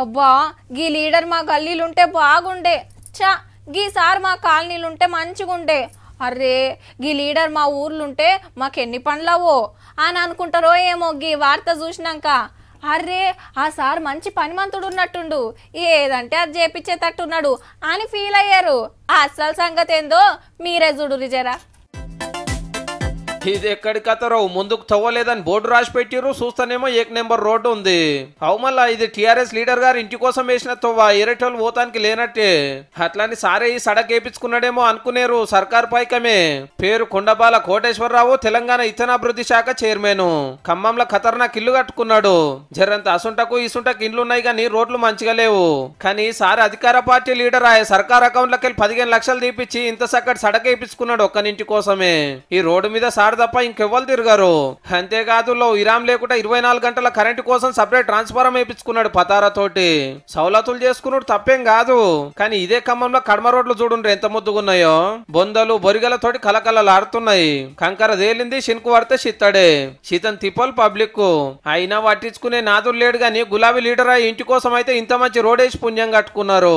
అబ్బా గీ లీడర్ మా గల్లీలుంటే బాగుండే చా సార్ మా కాలనీలుంటే మంచిగుండే అర్రే గీ లీడర్ మా ఊర్లుంటే మాకెన్ని పనులవో అని అనుకుంటారో ఏమో గీ వార్త చూసినాక అర్రే ఆ సార్ మంచి పనిమంతుడు ఉన్నట్టుండు ఏదంటే అది చేపించేటట్టున్నాడు అని ఫీల్ అయ్యారు అసలు సంగతి ఏందో మీరే చూడు రిజరా ఇది ఎక్కడి ముందుకు తవ్వలేదని బోర్డు రాసి పెట్టిరు చూస్తానేమో ఏక్ నెంబర్ రోడ్డు ఉంది అవుమల్ల ఇది టిఆర్ఎస్ లీడర్ గారు ఇంటి కోసం వేసిన తవ్వ ఎరటోళ్ళు పోతానికి లేనట్టే అట్లాని సారే ఈ సడక్ వేపించుకున్నాడేమో అనుకునేరు సర్కార్ పైకమే పేరు కొండబాల కోటేశ్వరరావు తెలంగాణ ఇతనాభివృద్ధి శాఖ చైర్మన్ ఖమ్మంలో ఖతర్నాక్ ఇల్లు కట్టుకున్నాడు జరంత అసుంటకు ఇసుంటకు ఉన్నాయి కానీ రోడ్లు మంచిగా లేవు కానీ సారి అధికార పార్టీ లీడర్ ఆయన సర్కార్ అకౌంట్లకి పదిహేను లక్షలు తీపిచ్చి ఇంత సక్కటి సడక వేపించుకున్నాడు ఒక్కనింటి కోసమే ఈ రోడ్డు మీద సార్ తప్ప ఇంకెవ్వరు తిరిగారు అంతేకాదు విరామ్ లేకుండా ఇరవై నాలుగు గంటల కరెంటు కోసం సపరేట్ ట్రాన్స్ఫార్మర్ వేయించుకున్నాడు పతారా తోటి సౌలతులు చేసుకున్నాడు తప్పేం కాదు కానీ ఇదే ఖమ్మంలో కడమ రోడ్లు చూడుండ్రు ఎంత ముద్దుగున్నాయో బొందలు తోటి కలకలలాడుతున్నాయి కంకర తేలింది శనుకు పడితే చిత్తడే శీతన్ తిప్పలు పబ్లిక్ అయినా పట్టించుకునే నాదులు లేడు గాని గులాబీ లీడర్ ఇంటి కోసం అయితే ఇంత మంచి రోడేసి పుణ్యం కట్టుకున్నారు